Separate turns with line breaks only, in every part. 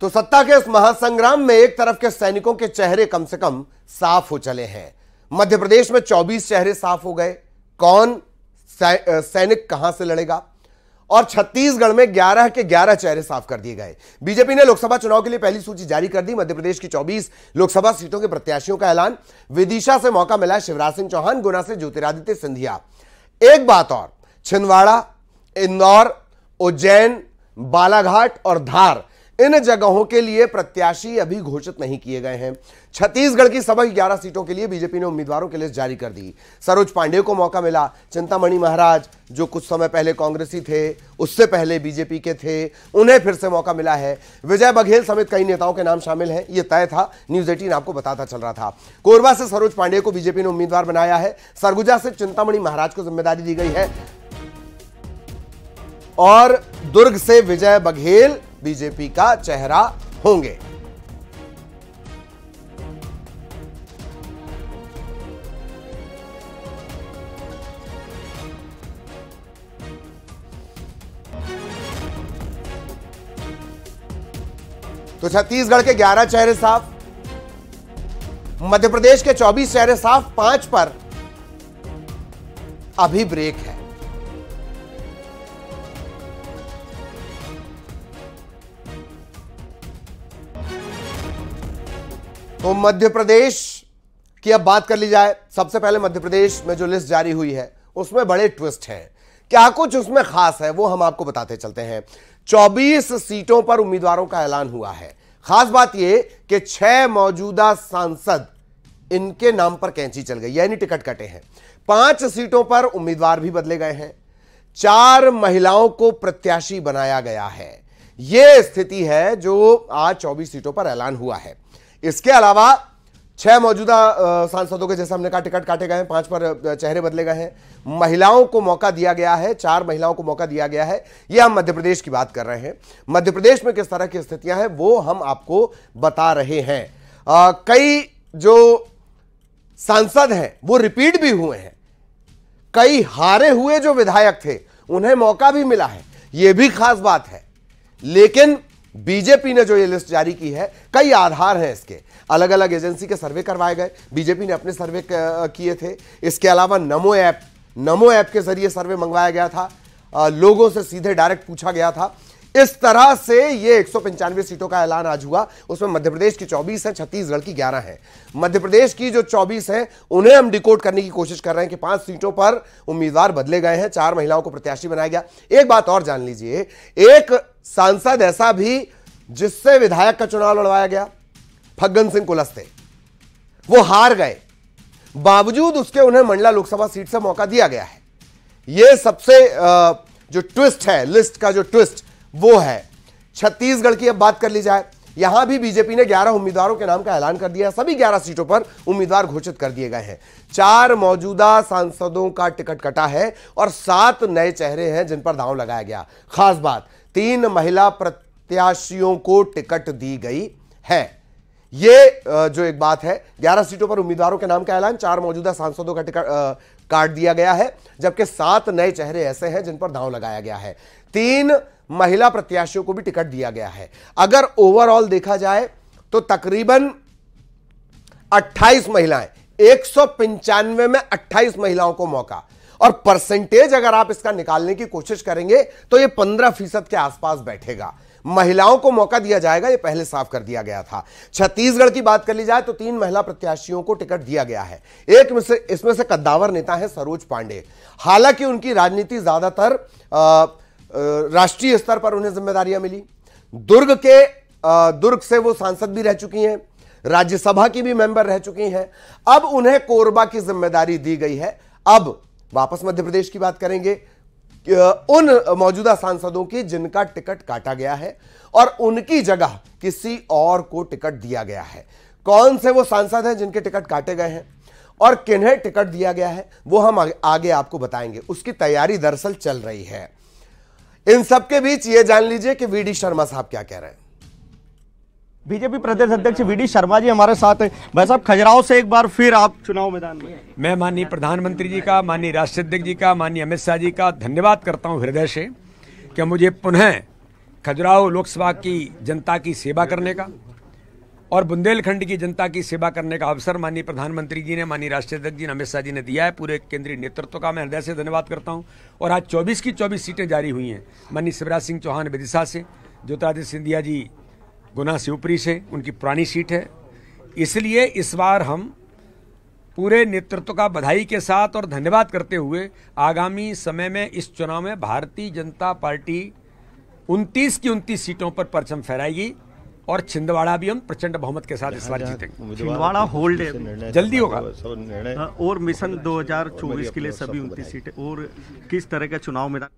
तो सत्ता के इस महासंग्राम में एक तरफ के सैनिकों के चेहरे कम से कम साफ हो चले हैं मध्य प्रदेश में 24 चेहरे साफ हो गए कौन सैनिक कहां से लड़ेगा और छत्तीसगढ़ में 11 के 11 चेहरे साफ कर दिए गए बीजेपी ने लोकसभा चुनाव के लिए पहली सूची जारी कर दी मध्य प्रदेश की 24 लोकसभा सीटों के प्रत्याशियों का ऐलान विदिशा से मौका मिला शिवराज सिंह चौहान गुना से ज्योतिरादित्य सिंधिया एक बात और छिंदवाड़ा इंदौर उज्जैन बालाघाट और धार इन जगहों के लिए प्रत्याशी अभी घोषित नहीं किए गए हैं छत्तीसगढ़ की सभी 11 सीटों के लिए बीजेपी ने उम्मीदवारों की लिस्ट जारी कर दी सरोज पांडे को मौका मिला चिंतामणि महाराज जो कुछ समय पहले कांग्रेसी थे उससे पहले बीजेपी के थे उन्हें फिर से मौका मिला है विजय बघेल समेत कई नेताओं के नाम शामिल हैं यह तय था न्यूज एटीन आपको बताता चल रहा था कोरबा से सरोज पांडे को बीजेपी ने उम्मीदवार बनाया है सरगुजा से चिंतामणि महाराज को जिम्मेदारी दी गई है और दुर्ग से विजय बघेल बीजेपी का चेहरा होंगे तो छत्तीसगढ़ के 11 चेहरे साफ मध्य प्रदेश के 24 चेहरे साफ पांच पर अभी ब्रेक है तो मध्य प्रदेश की अब बात कर ली जाए सबसे पहले मध्य प्रदेश में जो लिस्ट जारी हुई है उसमें बड़े ट्विस्ट हैं क्या कुछ उसमें खास है वो हम आपको बताते चलते हैं 24 सीटों पर उम्मीदवारों का ऐलान हुआ है खास बात यह कि छह मौजूदा सांसद इनके नाम पर कैंची चल गई यानी टिकट कटे हैं पांच सीटों पर उम्मीदवार भी बदले गए हैं चार महिलाओं को प्रत्याशी बनाया गया है यह स्थिति है जो आज 24 सीटों पर ऐलान हुआ है इसके अलावा छह मौजूदा सांसदों के जैसे हमने कहा टिकट काटे गए हैं पांच पर चेहरे बदले गए हैं महिलाओं को मौका दिया गया है चार महिलाओं को मौका दिया गया है ये हम मध्य प्रदेश की बात कर रहे हैं मध्य प्रदेश में किस तरह की स्थितियां हैं वो हम आपको बता रहे हैं आ, कई जो सांसद हैं वो रिपीट भी हुए हैं कई हारे हुए जो विधायक थे उन्हें मौका भी मिला है ये भी खास बात है लेकिन बीजेपी ने जो ये लिस्ट जारी की है कई आधार हैं इसके अलग अलग एजेंसी के सर्वे करवाए गए बीजेपी ने अपने सर्वे किए थे इसके अलावा नमो ऐप नमो ऐप के जरिए सर्वे मंगवाया गया था लोगों से सीधे डायरेक्ट पूछा गया था इस तरह से ये एक सीटों का ऐलान आज हुआ उसमें मध्य प्रदेश की 24 है छत्तीसगढ़ की 11 है मध्य प्रदेश की जो 24 है उन्हें हम डिकोड करने की कोशिश कर रहे हैं कि पांच सीटों पर उम्मीदवार बदले गए हैं चार महिलाओं को प्रत्याशी बनाया गया एक बात और जान लीजिए एक सांसद ऐसा भी जिससे विधायक का चुनाव लड़वाया गया फग्गन सिंह कुलस्ते वो हार गए बावजूद उसके उन्हें मंडला लोकसभा सीट से मौका दिया गया है यह सबसे जो ट्विस्ट है लिस्ट का जो ट्विस्ट वो है छत्तीसगढ़ की अब बात कर ली जाए यहां भी बीजेपी ने 11 उम्मीदवारों के नाम का ऐलान कर दिया सभी 11 सीटों पर उम्मीदवार घोषित कर दिए गए हैं चार मौजूदा सांसदों का टिकट कटा है और सात नए चेहरे हैं जिन पर दांव लगाया गया खास बात तीन महिला प्रत्याशियों को टिकट दी गई है ये जो एक बात है 11 सीटों पर उम्मीदवारों के नाम का ऐलान चार मौजूदा सांसदों का टिकट काट दिया गया है जबकि सात नए चेहरे ऐसे हैं जिन पर दांव लगाया गया है तीन महिला प्रत्याशियों को भी टिकट दिया गया है अगर ओवरऑल देखा जाए तो तकरीबन 28 महिलाएं एक में 28 महिलाओं को मौका और परसेंटेज अगर आप इसका निकालने की कोशिश करेंगे तो ये 15 फीसद के आसपास बैठेगा महिलाओं को मौका दिया जाएगा ये पहले साफ कर दिया गया था छत्तीसगढ़ की बात कर ली जाए तो तीन महिला प्रत्याशियों को टिकट दिया गया है एक में से इसमें से कद्दावर नेता है सरोज पांडे हालांकि उनकी राजनीति ज्यादातर राष्ट्रीय स्तर पर उन्हें जिम्मेदारियां मिली दुर्ग के दुर्ग से वो सांसद भी रह चुकी हैं राज्यसभा की भी मेंबर रह चुकी हैं अब उन्हें कोरबा की जिम्मेदारी दी गई है अब वापस मध्य प्रदेश की बात करेंगे उन मौजूदा सांसदों की जिनका टिकट काटा गया है और उनकी जगह किसी और को टिकट दिया गया है कौन से वो सांसद हैं जिनके टिकट काटे गए हैं और किन्हें टिकट दिया गया है वो हम आगे आपको बताएंगे उसकी तैयारी दरअसल चल रही है इन सबके बीच ये जान लीजिए कि वीडी शर्मा साहब क्या कह
रहे हैं बीजेपी प्रदेश अध्यक्ष वीडी शर्मा जी हमारे साथ हैं भाई साहब खजुराहो से एक बार फिर आप चुनाव मैदान में
मैं माननीय प्रधानमंत्री जी का माननीय अध्यक्ष जी का माननीय अमित शाह जी का धन्यवाद करता हूं हृदय से कि मुझे पुनः खजुराहो लोकसभा की जनता की सेवा करने का और बुंदेलखंड की जनता की सेवा करने का अवसर माननीय प्रधानमंत्री जी ने माननीय राष्ट्रीय अध्यक्ष जी ने अमित शाह जी ने दिया है पूरे केंद्रीय नेतृत्व का मैं हृदय से धन्यवाद करता हूँ और आज चौबीस की चौबीस सीटें जारी हुई हैं माननीय शिवराज सिंह चौहान विदिशा से ज्योतिरादित्य सिंधिया जी गुना से ऊपरी से उनकी पुरानी सीट है इसलिए इस बार हम पूरे नेतृत्व का बधाई के साथ और धन्यवाद करते हुए आगामी समय में इस चुनाव में भारतीय जनता पार्टी उनतीस की उनतीस सीटों पर परचम फहराएगी और छिंदवाड़ा भी हम प्रचंड बहुमत के साथ इस बार जीतेंगे छिंदवाड़ा होल्ड जल्दी होगा हाँ, और मिशन 2024 के लिए सभी
उनतीस सीटें और किस
तरह का चुनाव मैदान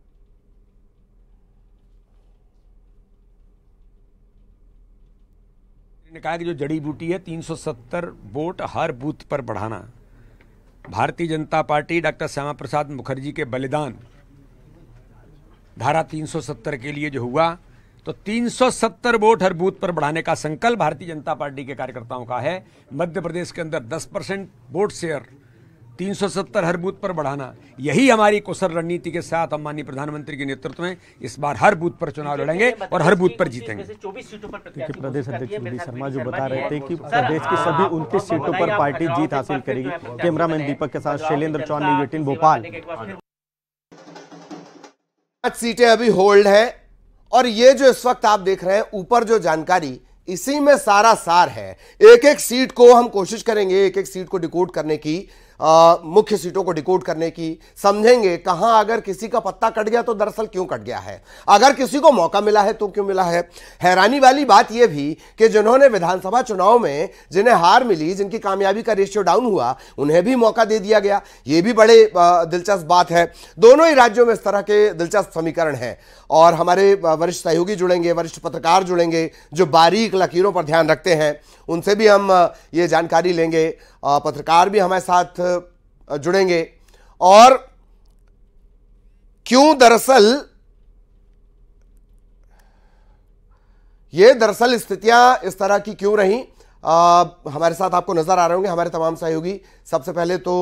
ने कहा कि जो जड़ी बूटी है 370 वोट हर बूथ पर बढ़ाना भारतीय जनता पार्टी डॉक्टर श्यामा प्रसाद मुखर्जी के बलिदान धारा 370 के लिए जो हुआ तो 370 वोट हर बूथ पर बढ़ाने का संकल्प भारतीय जनता पार्टी के कार्यकर्ताओं का है मध्य प्रदेश के अंदर 10 परसेंट वोट शेयर 370 हर बूथ पर बढ़ाना यही हमारी कुशल रणनीति के साथ हम माननीय प्रधानमंत्री के नेतृत्व में इस बार हर बूथ पर चुनाव लड़ेंगे और हर बूथ पर जीतेंगे क्योंकि प्रदेश अध्यक्ष मोदी शर्मा
जो बता रहे थे कि प्रदेश की सभी उनतीस सीटों पर पार्टी जीत हासिल करेगी कैमरामैन दीपक के साथ शैलेन्द्र चौहान न्यूज भोपाल पांच सीटें अभी होल्ड है और ये जो इस वक्त आप देख रहे हैं
ऊपर जो जानकारी इसी में सारा सार है एक एक सीट को हम कोशिश करेंगे एक एक सीट को डिकोड करने की मुख्य सीटों को डिकोड करने की समझेंगे कहाँ अगर किसी का पत्ता कट गया तो दरअसल क्यों कट गया है अगर किसी को मौका मिला है तो क्यों मिला है हैरानी वाली बात यह भी कि जिन्होंने विधानसभा चुनाव में जिन्हें हार मिली जिनकी कामयाबी का रेशियो डाउन हुआ उन्हें भी मौका दे दिया गया ये भी बड़े दिलचस्प बात है दोनों ही राज्यों में इस तरह के दिलचस्प समीकरण हैं और हमारे वरिष्ठ सहयोगी जुड़ेंगे वरिष्ठ पत्रकार जुड़ेंगे जो बारीक लकीरों पर ध्यान रखते हैं उनसे भी हम ये जानकारी लेंगे पत्रकार भी हमारे साथ जुड़ेंगे और क्यों दरअसल ये दरअसल स्थितियां इस तरह की क्यों रही आ, हमारे साथ आपको नजर आ रहे होंगे हमारे तमाम सहयोगी सबसे पहले तो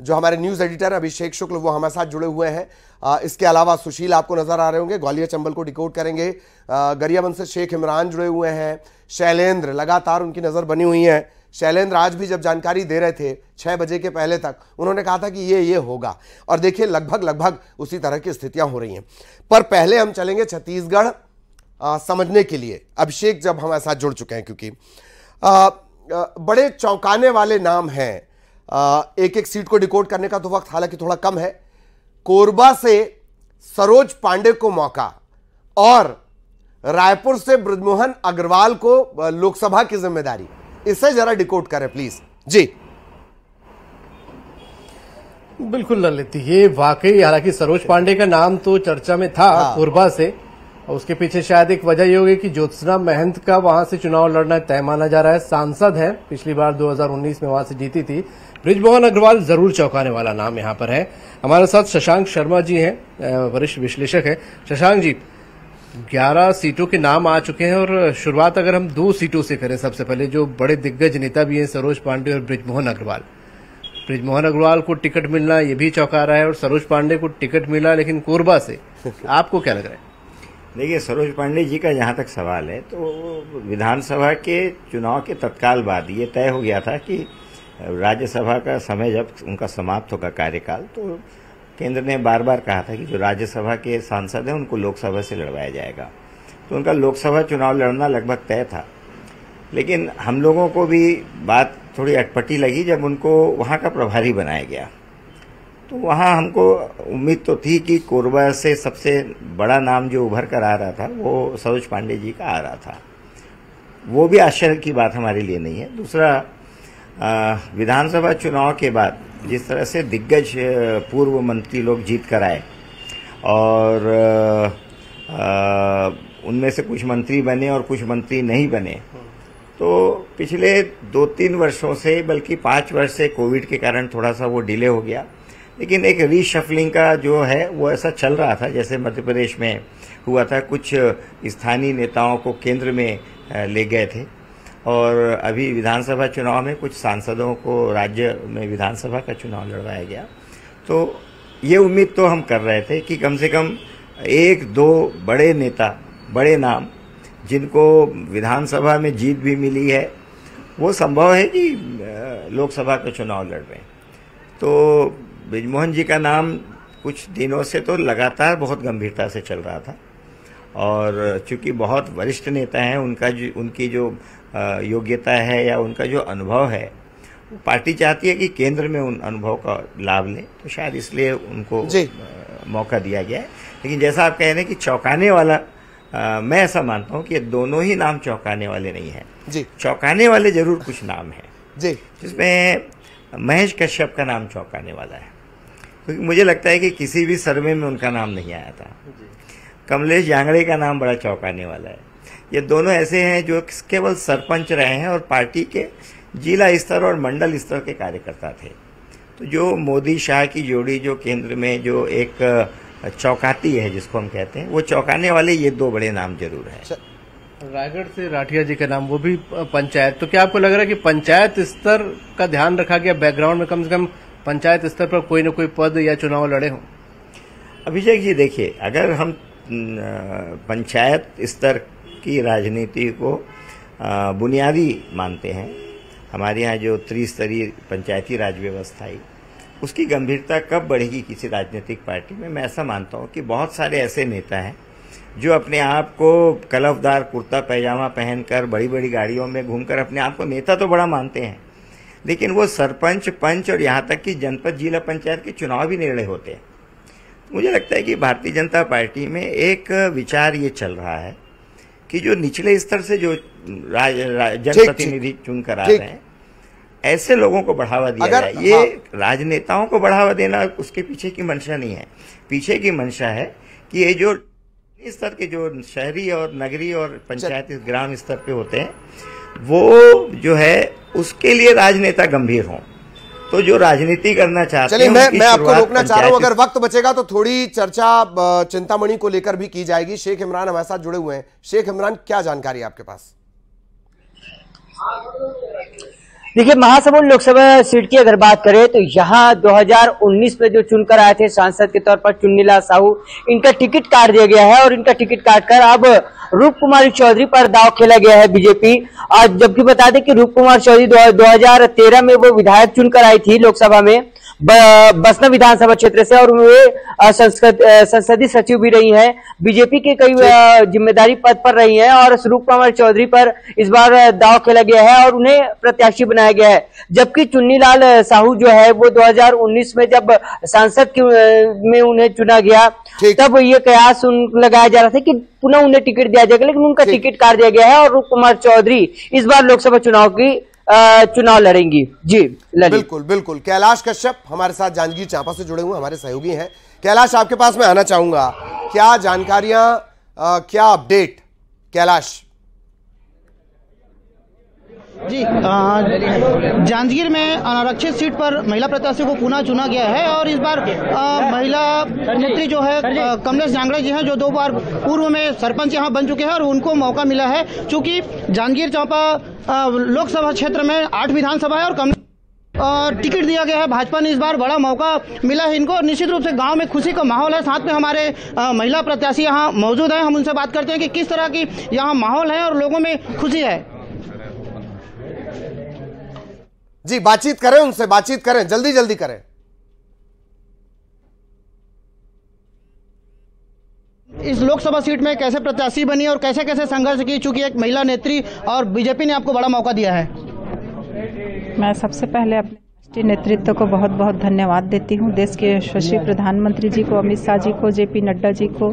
जो हमारे न्यूज़ एडिटर अभिषेक शुक्ल वो हमारे साथ जुड़े हुए हैं इसके अलावा सुशील आपको नजर आ रहे होंगे ग्वालियर चंबल को डिकोड करेंगे गरियाबंद से शेख इमरान जुड़े हुए हैं शैलेंद्र लगातार उनकी नज़र बनी हुई है शैलेंद्र आज भी जब जानकारी दे रहे थे छः बजे के पहले तक उन्होंने कहा था कि ये ये होगा और देखिए लगभग लगभग उसी तरह की स्थितियां हो रही हैं पर पहले हम चलेंगे छत्तीसगढ़ समझने के लिए अभिषेक जब हमारे साथ जुड़ चुके हैं क्योंकि आ, आ, बड़े चौंकाने वाले नाम हैं एक एक सीट को डिकोड करने का तो वक्त हालांकि थोड़ा कम है कोरबा से सरोज पांडे को मौका और रायपुर से ब्रजमोहन अग्रवाल को लोकसभा की जिम्मेदारी इसे जरा डिकोड करें प्लीज
जी बिल्कुल ललित ये वाकई हालांकि सरोज पांडे का नाम तो चर्चा में था हाँ। कोरबा से उसके पीछे शायद एक वजह ये होगी कि ज्योत्सना महंत का वहां से चुनाव लड़ना तय माना जा रहा है सांसद है पिछली बार 2019 में वहां से जीती थी ब्रिजमोहन अग्रवाल जरूर चौंकाने वाला नाम यहाँ पर है हमारे साथ शशांक शर्मा जी हैं वरिष्ठ विश्लेषक है शशांक जी 11 सीटों के नाम आ चुके हैं और शुरुआत अगर हम दो सीटों से करें सबसे पहले जो बड़े दिग्गज नेता भी हैं सरोज पांडे और ब्रिजमोहन अग्रवाल ब्रिजमोहन अग्रवाल को टिकट मिलना ये भी चौंका रहा है और सरोज पांडे को टिकट मिला लेकिन कोरबा से आपको क्या लग रहा है
देखिए सरोज पांडे जी का जहाँ तक सवाल है तो विधानसभा के चुनाव के तत्काल बाद ये तय हो गया था कि राज्यसभा का समय जब उनका समाप्त होगा कार्यकाल तो केंद्र ने बार बार कहा था कि जो राज्यसभा के सांसद हैं उनको लोकसभा से लड़वाया जाएगा तो उनका लोकसभा चुनाव लड़ना लगभग तय था लेकिन हम लोगों को भी बात थोड़ी अटपटी लगी जब उनको वहाँ का प्रभारी बनाया गया तो वहाँ हमको उम्मीद तो थी कि कोरबा से सबसे बड़ा नाम जो उभर कर आ रहा था वो सरोज पांडे जी का आ रहा था वो भी आश्चर्य की बात हमारे लिए नहीं है दूसरा विधानसभा चुनाव के बाद जिस तरह से दिग्गज पूर्व मंत्री लोग जीत कर आए और उनमें से कुछ मंत्री बने और कुछ मंत्री नहीं बने तो पिछले दो तीन वर्षों से बल्कि पाँच वर्ष से कोविड के कारण थोड़ा सा वो डिले हो गया लेकिन एक रीशफलिंग का जो है वो ऐसा चल रहा था जैसे मध्य प्रदेश में हुआ था कुछ स्थानीय नेताओं को केंद्र में ले गए थे और अभी विधानसभा चुनाव में कुछ सांसदों को राज्य में विधानसभा का चुनाव लड़वाया गया तो ये उम्मीद तो हम कर रहे थे कि कम से कम एक दो बड़े नेता बड़े नाम जिनको विधानसभा में जीत भी मिली है वो संभव है कि लोकसभा का चुनाव लड़ रहे हैं तो ब्रिजमोहन जी का नाम कुछ दिनों से तो लगातार बहुत गंभीरता से चल रहा था और चूंकि बहुत वरिष्ठ नेता हैं उनका जो उनकी जो योग्यता है या उनका जो अनुभव है वो पार्टी चाहती है कि केंद्र में उन अनुभव का लाभ लें तो शायद इसलिए उनको मौका दिया गया है लेकिन जैसा आप कह रहे हैं कि चौंकाने वाला आ, मैं ऐसा मानता हूँ कि दोनों ही नाम चौंकाने वाले नहीं हैं जी चौंकाने वाले जरूर कुछ नाम हैं जिसमें महेश कश्यप का नाम चौंकाने वाला है क्योंकि मुझे लगता है कि किसी भी सर्वे में उनका नाम नहीं आया था कमलेश जांगड़े का नाम बड़ा चौंकाने वाला है ये दोनों ऐसे हैं जो केवल सरपंच रहे हैं और पार्टी के जिला स्तर और मंडल स्तर के कार्यकर्ता थे तो जो मोदी शाह की जोड़ी जो केंद्र में जो एक चौकाती है जिसको हम कहते हैं वो चौंकाने वाले ये दो बड़े नाम जरूर है अच्छा,
रायगढ़ से राठिया जी का नाम वो भी पंचायत तो क्या आपको लग रहा है कि पंचायत स्तर का ध्यान रखा गया बैकग्राउंड में कम से कम पंचायत स्तर पर कोई न कोई पद या चुनाव लड़े हों अभिषेक जी देखिए अगर हम पंचायत स्तर की
राजनीति को बुनियादी मानते हैं हमारे यहाँ जो त्रिस्तरीय पंचायती राज व्यवस्था है उसकी गंभीरता कब बढ़ेगी किसी राजनीतिक पार्टी में मैं ऐसा मानता हूँ कि बहुत सारे ऐसे नेता हैं जो अपने आप को कलफदार कुर्ता पैजामा पहनकर बड़ी बड़ी गाड़ियों में घूमकर अपने आप को नेता तो बड़ा मानते हैं लेकिन वो सरपंच पंच और यहाँ तक कि जनपद जिला पंचायत के चुनाव भी निर्णय होते हैं मुझे लगता है कि भारतीय जनता पार्टी में एक विचार ये चल रहा है कि जो निचले स्तर से जो जनप्रतिनिधि चुन कर आ रहे हैं ऐसे लोगों को बढ़ावा दिया जाए हाँ। ये हाँ। राजनेताओं को बढ़ावा देना उसके पीछे की मंशा नहीं है पीछे की मंशा है कि ये जो स्तर के जो शहरी और नगरी और पंचायत ग्राम स्तर पे होते हैं वो जो है उसके लिए राजनेता गंभीर हों तो जो राजनीति करना चाहते चलिए मैं मैं आपको रोकना चाह रहा हूं अगर वक्त बचेगा तो
थोड़ी चर्चा चिंतामणि को लेकर भी की जाएगी शेख इमरान हमारे साथ जुड़े हुए हैं शेख इमरान क्या जानकारी आपके पास
देखिए महासमुंद लोकसभा सीट की अगर बात करें तो यहाँ 2019 में जो चुनकर आए थे सांसद के तौर पर चुन्नीलाल साहू इनका टिकट काट दिया गया है और इनका टिकट काटकर अब रूप कुमारी चौधरी पर दाव खेला गया है बीजेपी और जबकि बता दें कि रूप कुमार चौधरी 2013 में वो विधायक चुनकर आई थी लोकसभा में बसना विधानसभा क्षेत्र से और वे संसदीय सचिव भी रही हैं बीजेपी के कई जिम्मेदारी पद पर रही हैं और स्वरूप कुमार चौधरी पर इस बार दाव खेला गया है और उन्हें प्रत्याशी बनाया गया है जबकि चुन्नीलाल साहू जो है वो 2019 में जब सांसद में उन्हें चुना गया तब ये कयास लगाया जा रहा था कि पुनः उन्हें टिकट दिया जाएगा लेकिन उनका टिकट काट दिया गया है और रूप कुमार चौधरी इस बार लोकसभा चुनाव की चुनाव लड़ेंगी जी बिल्कुल
बिल्कुल कैलाश कश्यप हमारे साथ जांजगीर चांपा से जुड़े हुए हमारे सहयोगी हैं कैलाश आपके पास मैं आना चाहूंगा क्या जानकारियां क्या अपडेट कैलाश
जी जांजगीर में अनारक्षित सीट पर महिला प्रत्याशी को पुनः चुना गया है और इस बार आ, महिला मंत्री जो है कमलेश जांगड़े जी हैं जो दो बार पूर्व में सरपंच यहाँ बन चुके हैं और उनको मौका मिला है क्योंकि जांजगीर चौपा लोकसभा क्षेत्र में आठ विधानसभा है और कमलेश टिकट दिया गया है भाजपा ने इस बार बड़ा मौका मिला है इनको और निश्चित रूप से गांव में खुशी का माहौल है साथ में हमारे महिला प्रत्याशी यहाँ मौजूद हैं हम उनसे बात करते हैं कि किस तरह की यहाँ माहौल है और लोगों में खुशी है जी बातचीत करें उनसे बातचीत करें जल्दी जल्दी करें इस लोकसभा सीट में कैसे प्रत्याशी बनी और कैसे कैसे संघर्ष की चूंकि एक महिला नेत्री और बीजेपी ने आपको बड़ा मौका दिया है मैं सबसे
पहले अपने राष्ट्रीय नेतृत्व को बहुत बहुत धन्यवाद देती हूँ देश के यशस्वी प्रधानमंत्री जी को अमित शाह जी को जेपी नड्डा जी को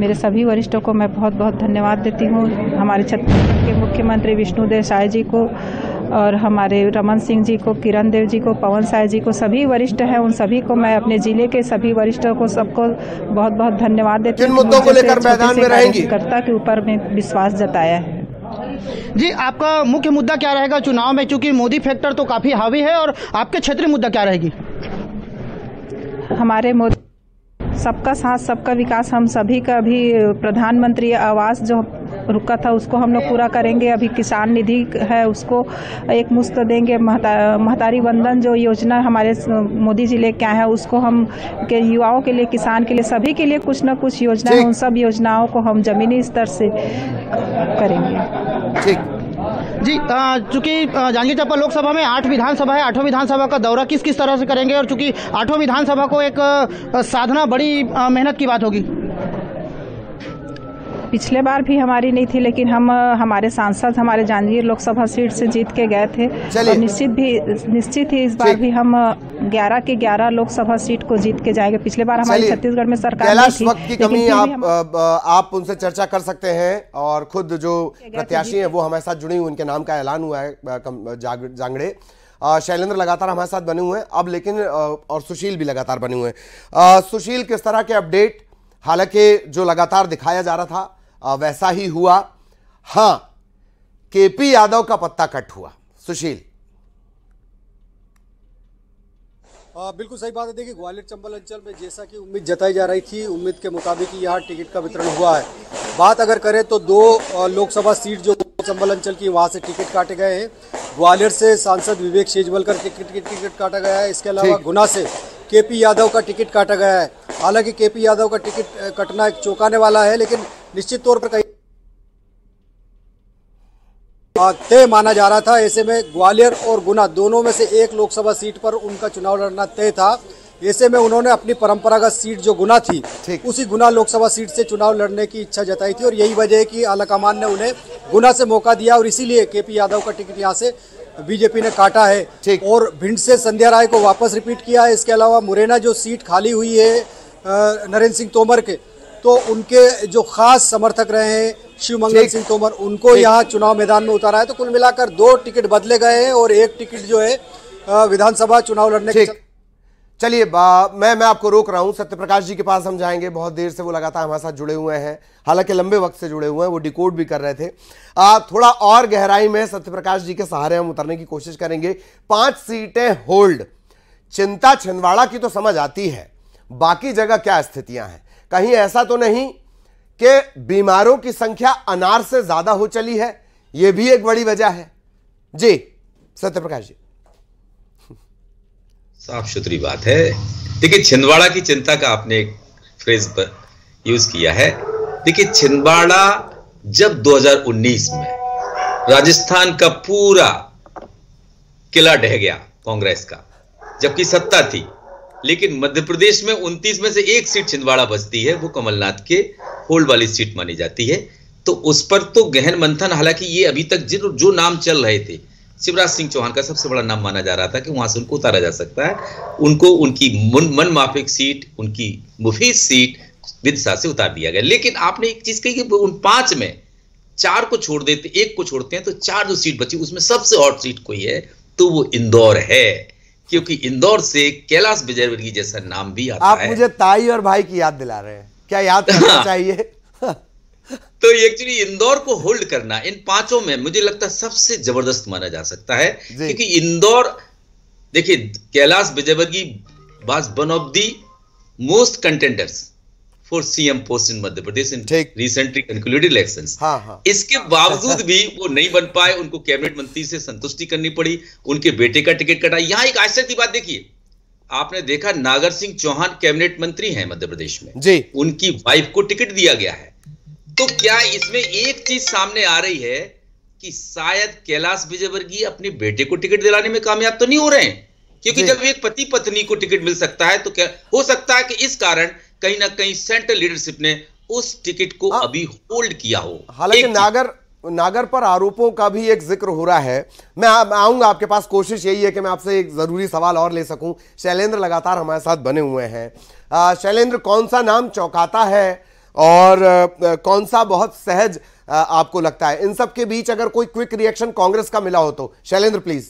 मेरे सभी वरिष्ठों को मैं बहुत बहुत धन्यवाद देती हूँ हमारे छत्तीसगढ़ के मुख्यमंत्री विष्णु साय जी को और हमारे रमन सिंह जी को किरण देव जी को पवन साय जी को सभी वरिष्ठ हैं उन सभी को मैं अपने जिले के सभी वरिष्ठों को सबको
बहुत बहुत धन्यवाद देती हूँ मुद्दों को लेकर मैदान में रहेंगी कर्ता के ऊपर में विश्वास जताया है जी आपका मुख्य मुद्दा क्या रहेगा चुनाव में चूंकि मोदी फैक्टर तो काफी हावी है और आपके क्षेत्रीय मुद्दा क्या रहेगी हमारे मोदी
सबका साथ सबका विकास हम सभी का भी प्रधानमंत्री आवास जो रुका था उसको हम लोग पूरा करेंगे अभी किसान निधि है उसको एक मुश्त देंगे महता, महतारी बंधन जो योजना हमारे मोदी जी ले आए हैं उसको हम के युवाओं के लिए किसान के लिए सभी के लिए कुछ ना कुछ योजना उन सब योजनाओं को हम जमीनी स्तर से
करेंगे जी चूंकि जांजगीर चंपा लोकसभा में आठ विधानसभा है आठों विधानसभा का दौरा किस किस तरह से करेंगे और चूंकि आठों विधानसभा को एक साधना बड़ी मेहनत की बात होगी पिछले बार भी हमारी नहीं थी लेकिन
हम हमारे सांसद हमारे जांजगीर लोकसभा सीट से जीत के गए थे और निश्चित भी निश्चित ही इस बार भी हम 11 के 11 लोकसभा सीट को जीत के जाएंगे पिछले बार हमारी छत्तीसगढ़ में सरकार कैलाश वक्त की कमी आप,
आप उनसे चर्चा कर सकते हैं और खुद जो प्रत्याशी है वो हमारे साथ जुड़ी हुई उनके नाम का ऐलान हुआ है जांगड़े शैलेंद्र लगातार हमारे साथ बने हुए हैं अब लेकिन और सुशील भी लगातार बने हुए हैं सुशील किस तरह के अपडेट हालांकि जो लगातार दिखाया जा रहा था वैसा ही हुआ हाँ केपी यादव का पत्ता कट हुआ सुशील
आ, बिल्कुल सही बात है देखिए ग्वालियर चंबल अंचल में जैसा कि उम्मीद जताई जा रही थी उम्मीद के मुताबिक ही यहाँ टिकट का वितरण हुआ है बात अगर करें तो दो लोकसभा सीट जो चंबल अंचल की वहाँ से टिकट काटे गए हैं ग्वालियर से सांसद विवेक शेजवलकर टिकट टिकट काटा गया है इसके अलावा गुना से केपी यादव का टिकट काटा गया है हालांकि केपी यादव का टिकट कटना एक चौंकाने वाला है लेकिन निश्चित तौर पर कही हाँ, तय माना जा रहा था ऐसे में ग्वालियर और गुना दोनों में से एक लोकसभा सीट पर उनका चुनाव लड़ना तय था ऐसे में उन्होंने अपनी परंपरागत सीट जो गुना थी उसी गुना लोकसभा सीट से चुनाव लड़ने की इच्छा जताई थी और यही वजह है कि आलाकमान ने उन्हें गुना से मौका दिया और इसीलिए के पी यादव का टिकट यहाँ से बीजेपी ने काटा है और भिंड से संध्या राय को वापस रिपीट किया है इसके अलावा मुरैना जो सीट खाली हुई है नरेंद्र सिंह तोमर के तो उनके जो खास समर्थक रहे हैं शिव मंगल सिंह तोमर उनको यहाँ चुनाव मैदान में उतारा है तो कुल मिलाकर दो टिकट बदले गए हैं और एक टिकट जो है
विधानसभा चुनाव लड़ने के चलिए मैं मैं आपको रोक रहा हूँ सत्यप्रकाश जी के पास हम जाएंगे बहुत देर से वो लगातार हमारे साथ जुड़े हुए हैं हालांकि लंबे वक्त से जुड़े हुए हैं वो डिकोड भी कर रहे थे आ, थोड़ा और गहराई में सत्यप्रकाश जी के सहारे हम उतरने की कोशिश करेंगे पांच सीटें होल्ड चिंता छिंदवाड़ा की तो समझ आती है बाकी जगह क्या स्थितियां हैं कहीं ऐसा तो नहीं कि बीमारों की संख्या अनार से ज्यादा हो चली है यह भी एक बड़ी वजह है जी सत्य प्रकाश जी
साफ सुथरी बात है देखिए छिंदवाड़ा की चिंता का आपने एक फ्रेज पर यूज किया है देखिए छिंदवाड़ा जब 2019 में राजस्थान का पूरा किला ढह गया कांग्रेस का जबकि सत्ता थी लेकिन मध्य प्रदेश में उनतीस में से एक सीट छिंदवाड़ा बचती है वो कमलनाथ के होल्ड वाली सीट मानी जाती है तो उस पर तो गहन मंथन हालांकि ये अभी तक जिन जो नाम चल रहे थे शिवराज सिंह चौहान का सबसे बड़ा नाम माना जा रहा था कि वहां से उनको उतारा जा सकता है उनको उनकी मन माफिक सीट उनकी मुफीद सीट विदिशा से उतार दिया गया लेकिन आपने एक चीज कही कि उन पांच में चार को छोड़ देते एक को छोड़ते हैं तो चार जो सीट बची उसमें सबसे हॉट सीट कोई है तो वो इंदौर है क्योंकि इंदौर से कैलाश विजयवर्गीय जैसा नाम भी आता आप है। मुझे
ताई और भाई की याद दिला रहे हैं क्या याद करना हाँ। चाहिए
तो एक्चुअली इंदौर को होल्ड करना इन पांचों में मुझे लगता है सबसे जबरदस्त माना जा सकता है क्योंकि इंदौर देखिए Kailash Vijayvargiya was one of the most contenders for CM post in Madhya Pradesh in recently concluded election इसके बावजूद भी वो नहीं बन पाए उनको कैबिनेट मंत्री से संतुष्टि करनी पड़ी उनके बेटे का टिकट कटा यहाँ एक आश्चर्य की बात देखिए आपने देखा नागर सिंह चौहान कैबिनेट मंत्री हैं मध्य प्रदेश में जी उनकी वाइफ को टिकट दिया गया है तो क्या इसमें एक चीज सामने आ रही है कि शायद कैलाश विजयवर्गीय अपने बेटे को टिकट दिलाने में कामयाब तो नहीं हो रहे हैं क्योंकि जब एक पति पत्नी को टिकट मिल सकता है तो क्या हो सकता है कि इस कारण कहीं ना कहीं सेंट्रल लीडरशिप ने उस टिकट को आ, हाँ। अभी होल्ड किया हो हालांकि नागर
नागर पर आरोपों का भी एक जिक्र हो रहा है मैं आऊंगा आपके पास कोशिश यही है कि मैं आपसे एक ज़रूरी सवाल और ले सकूं शैलेंद्र लगातार हमारे साथ बने हुए हैं शैलेंद्र कौन सा नाम चौंकाता है और कौन सा बहुत सहज आपको लगता है इन सब के बीच अगर कोई क्विक रिएक्शन कांग्रेस का मिला हो तो शैलेंद्र प्लीज़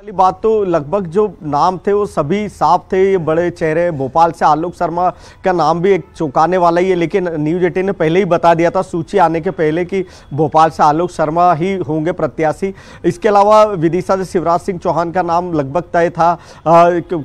वाली बात तो लगभग जो नाम थे वो सभी साफ थे ये बड़े चेहरे भोपाल से आलोक शर्मा का नाम भी एक चौंकाने वाला ही है लेकिन न्यूज एटीन ने पहले ही बता दिया था सूची आने के पहले कि भोपाल से आलोक शर्मा ही होंगे प्रत्याशी इसके अलावा विदिशा से शिवराज सिंह चौहान का नाम लगभग तय था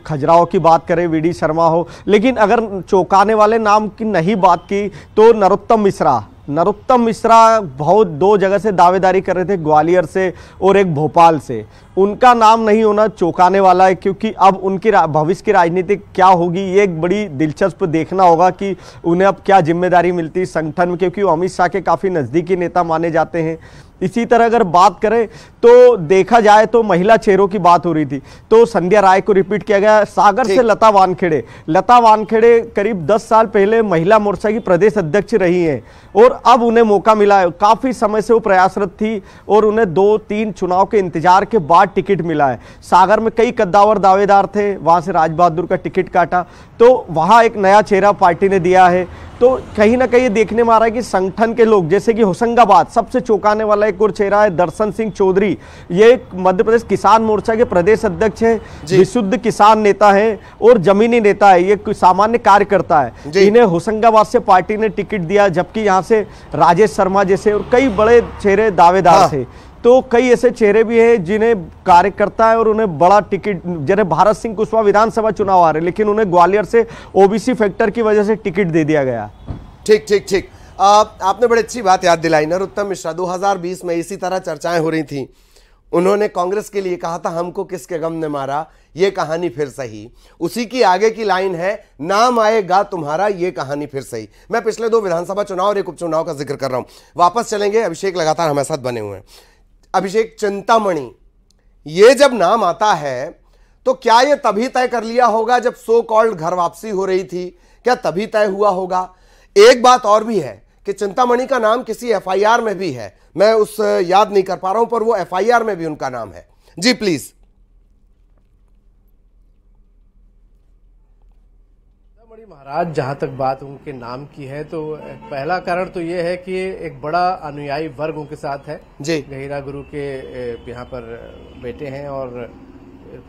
खजुराहो की बात करें वी शर्मा हो लेकिन अगर चौंकाने वाले नाम की नहीं बात की तो नरोत्तम मिश्रा नरोत्तम मिश्रा बहुत दो जगह से दावेदारी कर रहे थे ग्वालियर से और एक भोपाल से उनका नाम नहीं होना चौंकाने वाला है क्योंकि अब उनकी भविष्य की राजनीति क्या होगी ये एक बड़ी दिलचस्प देखना होगा कि उन्हें अब क्या जिम्मेदारी मिलती संगठन में क्योंकि वो अमित शाह के काफ़ी नज़दीकी नेता माने जाते हैं इसी तरह अगर बात करें तो देखा जाए तो महिला चेहरों की बात हो रही थी तो संध्या राय को रिपीट किया गया सागर से लता वानखेड़े लता वानखेड़े करीब 10 साल पहले महिला मोर्चा की प्रदेश अध्यक्ष रही हैं और अब उन्हें मौका मिला है काफ़ी समय से वो प्रयासरत थी और उन्हें दो तीन चुनाव के इंतजार के बाद टिकट मिला है सागर में कई कद्दावर दावेदार थे वहाँ से राज बहादुर का टिकट काटा तो वहाँ एक नया चेहरा पार्टी ने दिया है तो कहीं ना कहीं देखने में आ रहा है कि संगठन के लोग जैसे कि होशंगाबाद सबसे चौंकाने वाला एक और चेहरा है दर्शन सिंह चौधरी ये मध्य प्रदेश किसान मोर्चा के प्रदेश अध्यक्ष है विशुद्ध किसान नेता है और जमीनी नेता है ये सामान्य कार्यकर्ता है इन्हें होशंगाबाद से पार्टी ने टिकट दिया जबकि यहाँ से राजेश शर्मा जैसे और कई बड़े चेहरे दावेदार हाँ। थे हाँ। तो कई ऐसे चेहरे भी हैं जिन्हें कार्यकर्ता है और उन्हें बड़ा टिकट जिन्हें भारत सिंह कुशवाहा विधानसभा चुनाव आ रहे लेकिन उन्हें ग्वालियर से ओबीसी फैक्टर की वजह से टिकट दे दिया गया
ठीक ठीक ठीक आपने बड़ी अच्छी बात याद दिलाई नरोत्तम मिश्रा 2020 में इसी तरह चर्चाएं हो रही थी उन्होंने कांग्रेस के लिए कहा था हमको किसके गम ने मारा ये कहानी फिर सही उसी की आगे की लाइन है नाम आएगा तुम्हारा ये कहानी फिर सही मैं पिछले दो विधानसभा चुनाव और एक उपचुनाव का जिक्र कर रहा हूं वापस चलेंगे अभिषेक लगातार हमारे साथ बने हुए हैं अभिषेक चिंतामणि ये जब नाम आता है तो क्या यह तभी तय कर लिया होगा जब सो कॉल्ड घर वापसी हो रही थी क्या तभी तय हुआ होगा एक बात और भी है कि चिंतामणि का नाम किसी एफआईआर में भी है मैं उस याद नहीं कर पा रहा हूं पर वो एफआईआर में भी उनका नाम है जी प्लीज़
महाराज जहाँ तक बात उनके नाम की है तो पहला कारण तो ये है कि एक बड़ा अनुयायी वर्ग उनके साथ है जी गहिरा गुरु के यहाँ पर बेटे हैं और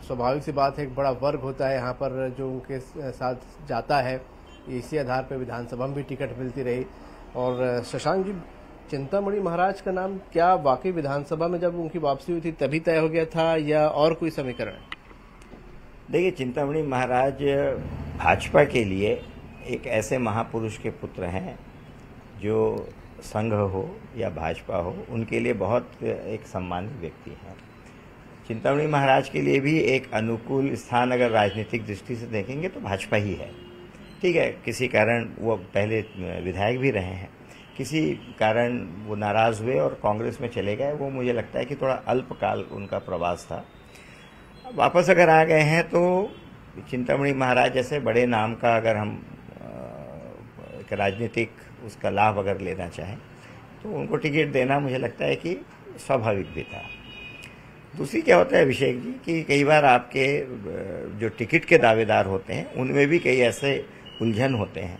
स्वाभाविक सी बात है एक बड़ा वर्ग होता है यहाँ पर जो उनके साथ जाता है इसी आधार पर विधानसभा में भी टिकट मिलती रही और शशांक जी चिंतामणि महाराज का नाम क्या वाकई विधानसभा में जब उनकी वापसी हुई थी तभी तय हो गया था या और कोई समीकरण है देखिए चिंतामणि महाराज
भाजपा के लिए एक ऐसे महापुरुष के पुत्र हैं जो संघ हो या भाजपा हो उनके लिए बहुत एक सम्मानित व्यक्ति हैं चिंतामणि महाराज के लिए भी एक अनुकूल स्थान अगर राजनीतिक दृष्टि से देखेंगे तो भाजपा ही है ठीक है किसी कारण वो पहले विधायक भी रहे हैं किसी कारण वो नाराज़ हुए और कांग्रेस में चले गए वो मुझे लगता है कि थोड़ा अल्पकाल उनका प्रवास था वापस अगर आ गए हैं तो चिंतामणि महाराज जैसे बड़े नाम का अगर हम एक राजनीतिक उसका लाभ अगर लेना चाहें तो उनको टिकट देना मुझे लगता है कि स्वाभाविक भी था दूसरी क्या होता है अभिषेक जी कि कई बार आपके जो टिकट के दावेदार होते हैं उनमें भी कई ऐसे उलझन होते हैं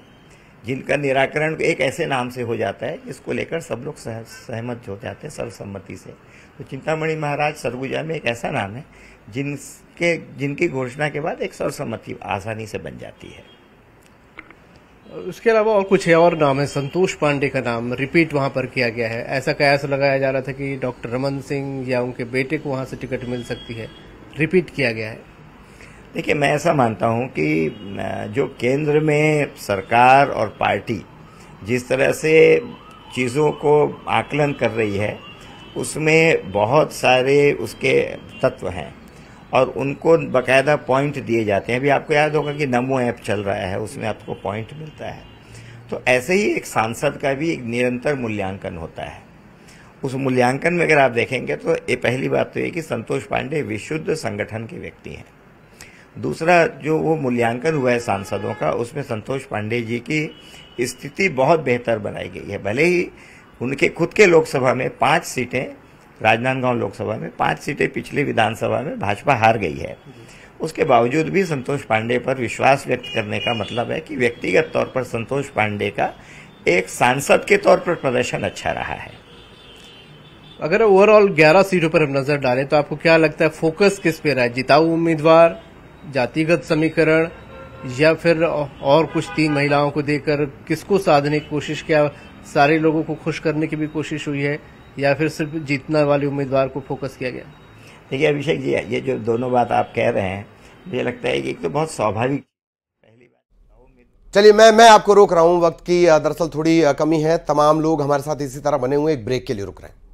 जिनका निराकरण एक ऐसे नाम से हो जाता है जिसको लेकर सब लोग सह सहमत हो जाते हैं सर्वसम्मति से तो चिंतामणि महाराज सरगुजा में एक ऐसा नाम है जिनके जिनकी घोषणा के बाद एक सर्वसम्मति आसानी से बन जाती
है उसके अलावा और कुछ है और नाम है संतोष पांडे का नाम रिपीट वहां पर किया गया है ऐसा कयास लगाया जा रहा था कि डॉक्टर रमन सिंह या उनके बेटे को वहां से टिकट मिल सकती है रिपीट किया गया है
देखिए मैं ऐसा मानता हूं कि जो केंद्र में सरकार और पार्टी जिस तरह से चीज़ों को आकलन कर रही है उसमें बहुत सारे उसके तत्व हैं और उनको बकायदा पॉइंट दिए जाते हैं अभी आपको याद होगा कि नमो ऐप चल रहा है उसमें आपको पॉइंट मिलता है तो ऐसे ही एक सांसद का भी एक निरंतर मूल्यांकन होता है उस मूल्यांकन में अगर आप देखेंगे तो ये पहली बात तो ये कि संतोष पांडे विशुद्ध संगठन के व्यक्ति हैं दूसरा जो वो मूल्यांकन हुआ है सांसदों का उसमें संतोष पांडे जी की स्थिति बहुत बेहतर बनाई गई है भले ही उनके खुद के लोकसभा में पाँच सीटें राजनांदगांव लोकसभा में पांच सीटें पिछले विधानसभा में भाजपा हार गई है उसके बावजूद भी संतोष पांडे पर विश्वास व्यक्त करने का मतलब है कि व्यक्तिगत तौर पर
संतोष पांडे का एक सांसद के तौर पर प्रदर्शन अच्छा रहा है अगर ओवरऑल 11 सीटों पर हम नजर डालें तो आपको क्या लगता है फोकस किस पे रहा है जिताऊ उम्मीदवार जातिगत समीकरण या फिर और कुछ तीन महिलाओं को देकर किसको साधने की कोशिश किया सारे लोगों को खुश करने की भी कोशिश हुई है या फिर सिर्फ जीतने वाले उम्मीदवार को फोकस किया गया देखिए अभिषेक जी
ये जो दोनों बात आप कह रहे हैं मुझे लगता है कि एक तो बहुत स्वाभाविक चलिए मैं मैं
आपको रोक रहा हूं वक्त की दरअसल थोड़ी कमी है तमाम लोग हमारे साथ इसी तरह बने हुए एक ब्रेक के लिए रुक रहे हैं